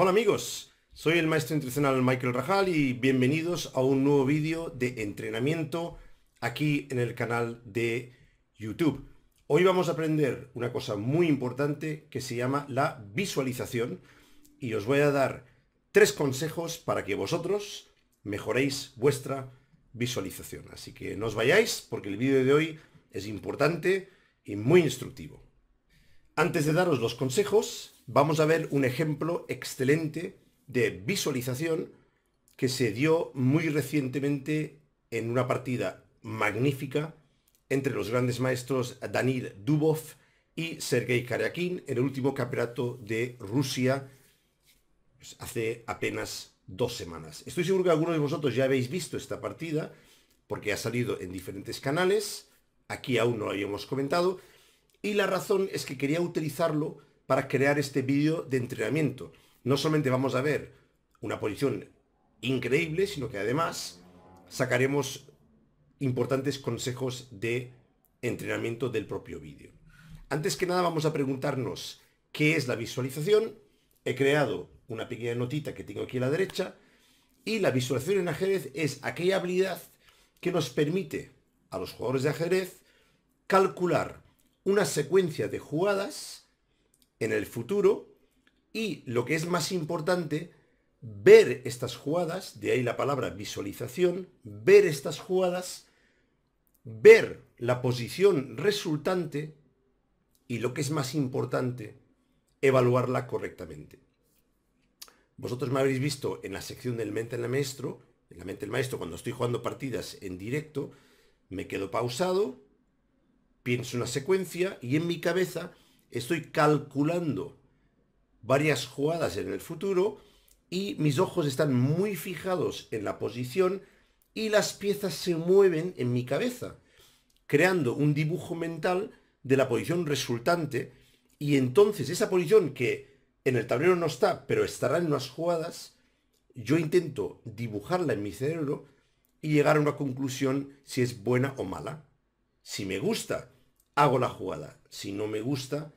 Hola amigos, soy el maestro internacional Michael Rajal y bienvenidos a un nuevo vídeo de entrenamiento aquí en el canal de YouTube. Hoy vamos a aprender una cosa muy importante que se llama la visualización y os voy a dar tres consejos para que vosotros mejoréis vuestra visualización. Así que no os vayáis porque el vídeo de hoy es importante y muy instructivo. Antes de daros los consejos, vamos a ver un ejemplo excelente de visualización que se dio muy recientemente en una partida magnífica entre los grandes maestros Danil Dubov y Sergei Karyakin en el último campeonato de Rusia pues, hace apenas dos semanas. Estoy seguro que algunos de vosotros ya habéis visto esta partida porque ha salido en diferentes canales, aquí aún no lo habíamos comentado, y la razón es que quería utilizarlo para crear este vídeo de entrenamiento. No solamente vamos a ver una posición increíble, sino que además sacaremos importantes consejos de entrenamiento del propio vídeo. Antes que nada vamos a preguntarnos qué es la visualización. He creado una pequeña notita que tengo aquí a la derecha y la visualización en ajedrez es aquella habilidad que nos permite a los jugadores de ajedrez calcular una secuencia de jugadas en el futuro y lo que es más importante, ver estas jugadas, de ahí la palabra visualización, ver estas jugadas, ver la posición resultante y lo que es más importante, evaluarla correctamente. Vosotros me habéis visto en la sección del mente del maestro, en la mente del maestro, cuando estoy jugando partidas en directo, me quedo pausado, pienso una secuencia y en mi cabeza estoy calculando varias jugadas en el futuro y mis ojos están muy fijados en la posición y las piezas se mueven en mi cabeza, creando un dibujo mental de la posición resultante y entonces esa posición que en el tablero no está, pero estará en unas jugadas, yo intento dibujarla en mi cerebro y llegar a una conclusión si es buena o mala. Si me gusta, hago la jugada. Si no me gusta,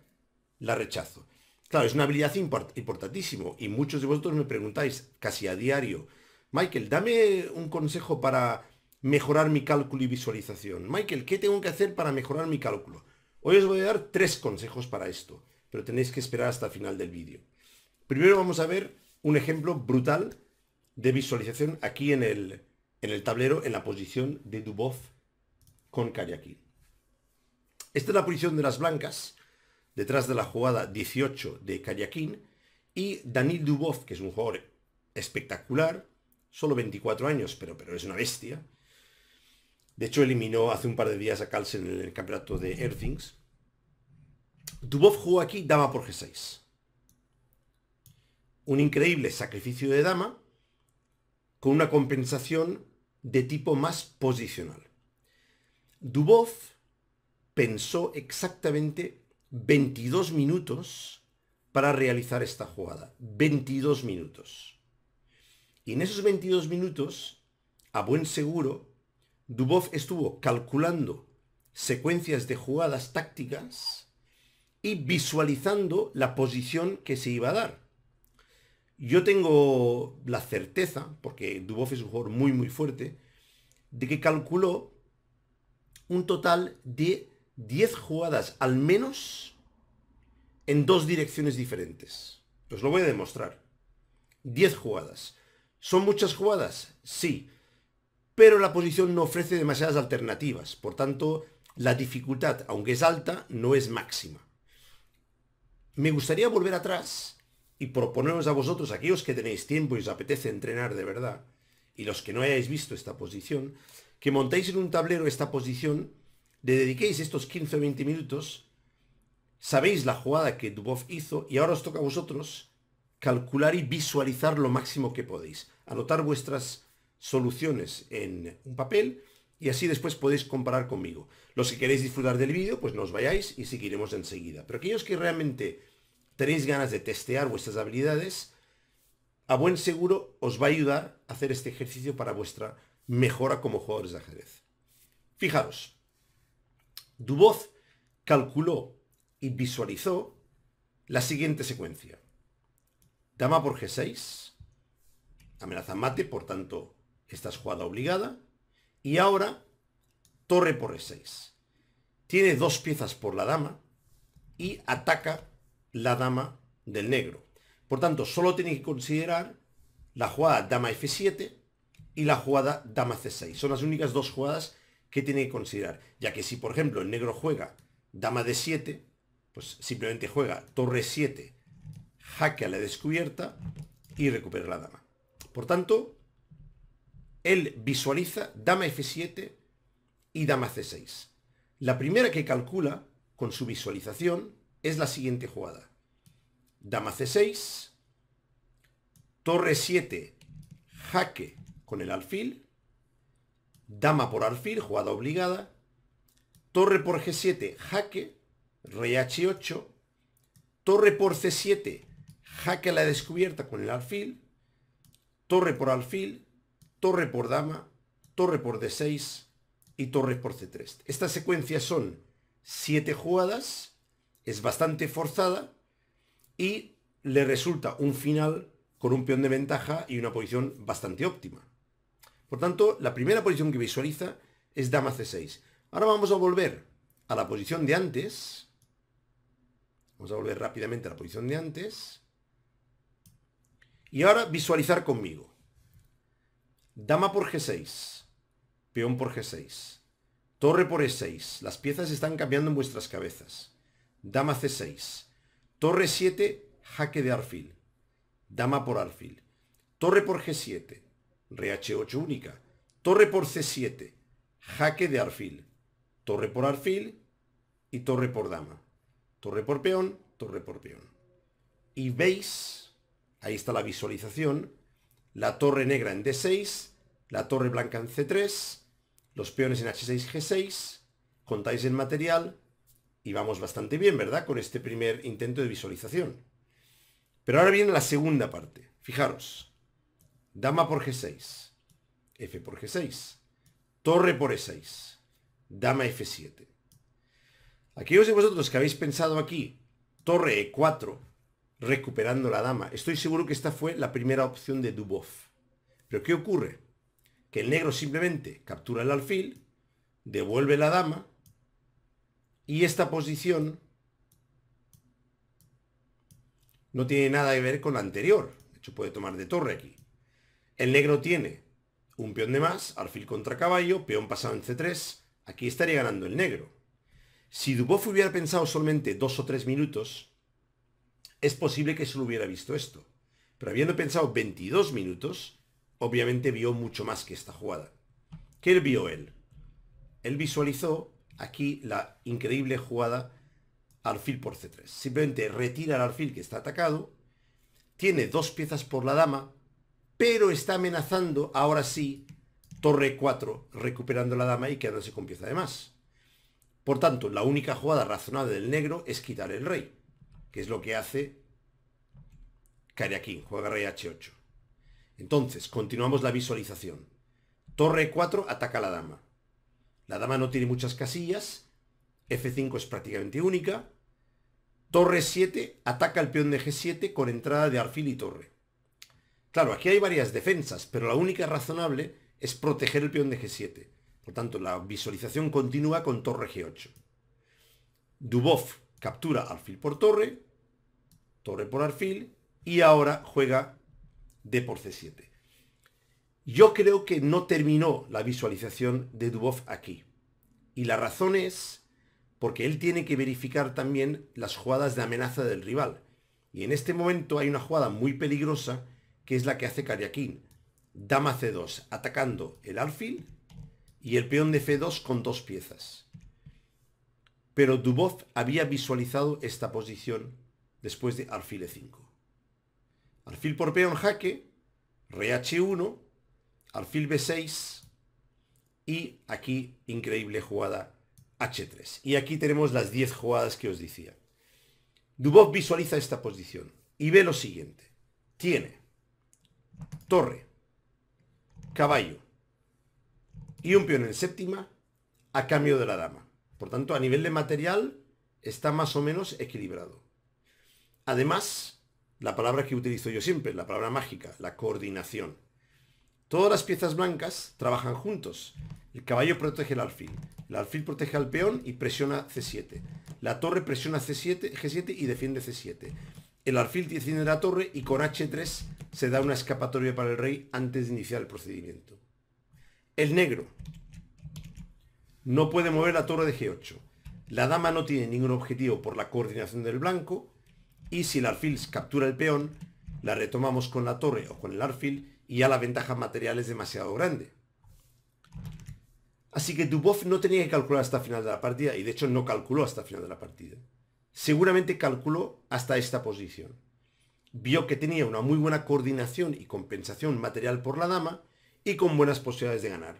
la rechazo. Claro, es una habilidad importantísimo y muchos de vosotros me preguntáis casi a diario, Michael, dame un consejo para mejorar mi cálculo y visualización. Michael, ¿qué tengo que hacer para mejorar mi cálculo? Hoy os voy a dar tres consejos para esto, pero tenéis que esperar hasta el final del vídeo. Primero vamos a ver un ejemplo brutal de visualización aquí en el, en el tablero, en la posición de Dubov con Karyakin. Esta es la posición de las blancas detrás de la jugada 18 de Kayakin, y Daniel Dubov, que es un jugador espectacular, solo 24 años, pero, pero es una bestia. De hecho, eliminó hace un par de días a Carlsen en el campeonato de Earthings. Dubov jugó aquí dama por G6. Un increíble sacrificio de dama con una compensación de tipo más posicional. Dubov pensó exactamente 22 minutos para realizar esta jugada. 22 minutos. Y en esos 22 minutos, a buen seguro, Dubov estuvo calculando secuencias de jugadas tácticas y visualizando la posición que se iba a dar. Yo tengo la certeza, porque Dubov es un jugador muy muy fuerte, de que calculó un total de 10 jugadas al menos en dos direcciones diferentes. Os lo voy a demostrar. 10 jugadas. ¿Son muchas jugadas? Sí. Pero la posición no ofrece demasiadas alternativas. Por tanto, la dificultad, aunque es alta, no es máxima. Me gustaría volver atrás y proponeros a vosotros, aquellos que tenéis tiempo y os apetece entrenar de verdad, y los que no hayáis visto esta posición, que montéis en un tablero esta posición le dediquéis estos 15 o 20 minutos, sabéis la jugada que Dubov hizo y ahora os toca a vosotros calcular y visualizar lo máximo que podéis. Anotar vuestras soluciones en un papel y así después podéis comparar conmigo. Los que queréis disfrutar del vídeo, pues no os vayáis y seguiremos enseguida. Pero aquellos que realmente tenéis ganas de testear vuestras habilidades, a buen seguro os va a ayudar a hacer este ejercicio para vuestra mejora como jugadores de ajedrez. Fijaros, Dubov calculó y visualizó la siguiente secuencia. Dama por G6, amenaza mate, por tanto, esta es jugada obligada. Y ahora, torre por E6. Tiene dos piezas por la dama y ataca la dama del negro. Por tanto, solo tiene que considerar la jugada dama F7 y la jugada dama C6. Son las únicas dos jugadas ¿qué tiene que considerar? Ya que si, por ejemplo, el negro juega dama de 7, pues simplemente juega torre 7, jaque a la descubierta y recupera la dama. Por tanto, él visualiza dama f7 y dama c6. La primera que calcula con su visualización es la siguiente jugada. Dama c6, torre 7, jaque con el alfil Dama por alfil, jugada obligada. Torre por G7, jaque. Rey H8. Torre por C7, jaque a la descubierta con el alfil. Torre por alfil. Torre por dama. Torre por D6. Y torre por C3. Esta secuencia son 7 jugadas. Es bastante forzada. Y le resulta un final con un peón de ventaja y una posición bastante óptima. Por tanto, la primera posición que visualiza es dama c6. Ahora vamos a volver a la posición de antes. Vamos a volver rápidamente a la posición de antes. Y ahora visualizar conmigo. Dama por g6. Peón por g6. Torre por e6. Las piezas están cambiando en vuestras cabezas. Dama c6. Torre 7, jaque de alfil. Dama por alfil. Torre por g7 h 8 única. Torre por C7. Jaque de arfil, Torre por arfil y torre por dama. Torre por peón, torre por peón. Y veis, ahí está la visualización, la torre negra en D6, la torre blanca en C3, los peones en H6, G6, contáis el material y vamos bastante bien, ¿verdad? Con este primer intento de visualización. Pero ahora viene la segunda parte. Fijaros. Dama por G6. F por G6. Torre por E6. Dama F7. Aquellos de vosotros que habéis pensado aquí, torre E4, recuperando la dama, estoy seguro que esta fue la primera opción de Dubov. Pero ¿qué ocurre? Que el negro simplemente captura el alfil, devuelve la dama, y esta posición no tiene nada que ver con la anterior. De hecho, puede tomar de torre aquí. El negro tiene un peón de más, alfil contra caballo, peón pasado en C3. Aquí estaría ganando el negro. Si Dubov hubiera pensado solamente dos o tres minutos, es posible que solo hubiera visto esto. Pero habiendo pensado 22 minutos, obviamente vio mucho más que esta jugada. ¿Qué vio él? Él visualizó aquí la increíble jugada alfil por C3. Simplemente retira el alfil que está atacado, tiene dos piezas por la dama, pero está amenazando ahora sí torre 4, recuperando la dama y quedándose con pieza de más. Por tanto, la única jugada razonable del negro es quitar el rey, que es lo que hace Kariakin, juega rey h8. Entonces, continuamos la visualización. Torre 4 ataca a la dama. La dama no tiene muchas casillas, f5 es prácticamente única. Torre 7 ataca al peón de g7 con entrada de alfil y torre. Claro, aquí hay varias defensas, pero la única razonable es proteger el peón de G7. Por tanto, la visualización continúa con torre G8. Dubov captura alfil por torre, torre por alfil, y ahora juega D por C7. Yo creo que no terminó la visualización de Dubov aquí. Y la razón es porque él tiene que verificar también las jugadas de amenaza del rival. Y en este momento hay una jugada muy peligrosa que es la que hace Kariakin. Dama C2 atacando el alfil y el peón de F2 con dos piezas. Pero Dubov había visualizado esta posición después de alfil E5. Alfil por peón jaque, reh H1, alfil B6 y aquí increíble jugada H3. Y aquí tenemos las 10 jugadas que os decía. Dubov visualiza esta posición y ve lo siguiente. Tiene torre, caballo y un peón en séptima a cambio de la dama. Por tanto, a nivel de material está más o menos equilibrado. Además, la palabra que utilizo yo siempre, la palabra mágica, la coordinación. Todas las piezas blancas trabajan juntos. El caballo protege el alfil, el alfil protege al peón y presiona C7. La torre presiona C7, G7 y defiende C7. El alfil defiende la torre y con H3 se da una escapatoria para el rey antes de iniciar el procedimiento. El negro no puede mover la torre de G8. La dama no tiene ningún objetivo por la coordinación del blanco. Y si el alfil captura el peón, la retomamos con la torre o con el arfil y ya la ventaja material es demasiado grande. Así que Dubov no tenía que calcular hasta el final de la partida y de hecho no calculó hasta el final de la partida. Seguramente calculó hasta esta posición vio que tenía una muy buena coordinación y compensación material por la dama y con buenas posibilidades de ganar.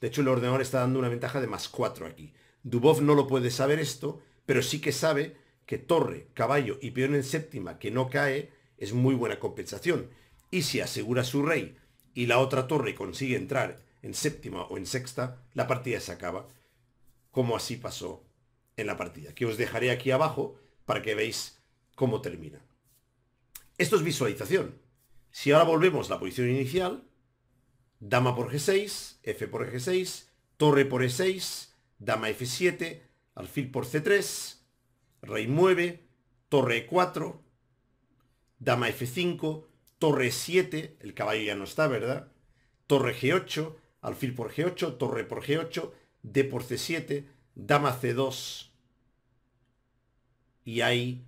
De hecho, el ordenador está dando una ventaja de más 4 aquí. Dubov no lo puede saber esto, pero sí que sabe que torre, caballo y peón en séptima que no cae es muy buena compensación. Y si asegura su rey y la otra torre consigue entrar en séptima o en sexta, la partida se acaba, como así pasó en la partida, que os dejaré aquí abajo para que veáis cómo termina. Esto es visualización. Si ahora volvemos a la posición inicial, dama por g6, f por g6, torre por e6, dama f7, alfil por c3, rey 9, torre 4 e dama f5, torre 7 e el caballo ya no está, ¿verdad? Torre g8, alfil por g8, torre por g8, d por c7, dama c2. Y ahí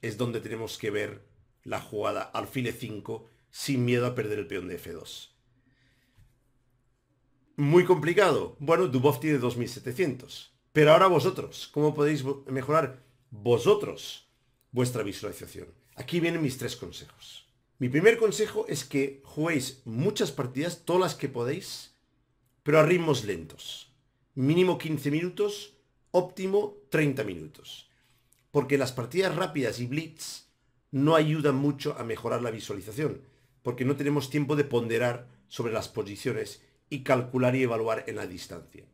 es donde tenemos que ver la jugada alfil e5 sin miedo a perder el peón de f2. Muy complicado. Bueno, Dubov tiene 2700. Pero ahora vosotros, ¿cómo podéis mejorar vosotros vuestra visualización? Aquí vienen mis tres consejos. Mi primer consejo es que juguéis muchas partidas, todas las que podéis, pero a ritmos lentos. Mínimo 15 minutos, óptimo 30 minutos. Porque las partidas rápidas y blitz no ayuda mucho a mejorar la visualización, porque no tenemos tiempo de ponderar sobre las posiciones y calcular y evaluar en la distancia.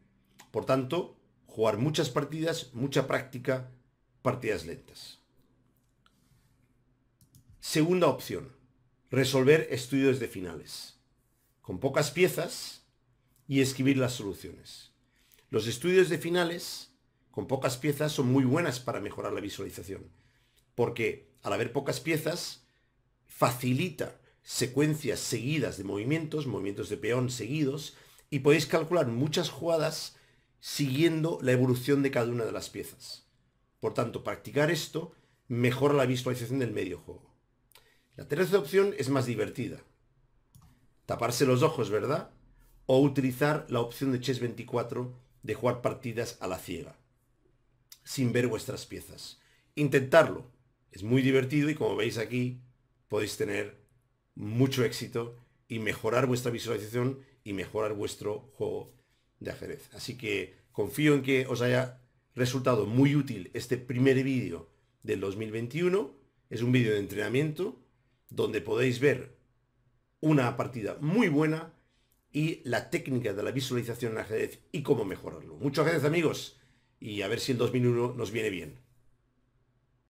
Por tanto, jugar muchas partidas, mucha práctica, partidas lentas. Segunda opción, resolver estudios de finales, con pocas piezas y escribir las soluciones. Los estudios de finales, con pocas piezas, son muy buenas para mejorar la visualización, porque al haber pocas piezas, facilita secuencias seguidas de movimientos, movimientos de peón seguidos, y podéis calcular muchas jugadas siguiendo la evolución de cada una de las piezas. Por tanto, practicar esto mejora la visualización del medio juego. La tercera opción es más divertida. Taparse los ojos, ¿verdad? O utilizar la opción de Chess 24 de jugar partidas a la ciega, sin ver vuestras piezas. Intentarlo, es muy divertido y como veis aquí, podéis tener mucho éxito y mejorar vuestra visualización y mejorar vuestro juego de ajedrez. Así que confío en que os haya resultado muy útil este primer vídeo del 2021. Es un vídeo de entrenamiento donde podéis ver una partida muy buena y la técnica de la visualización en ajedrez y cómo mejorarlo. Muchas gracias amigos y a ver si el 2001 nos viene bien.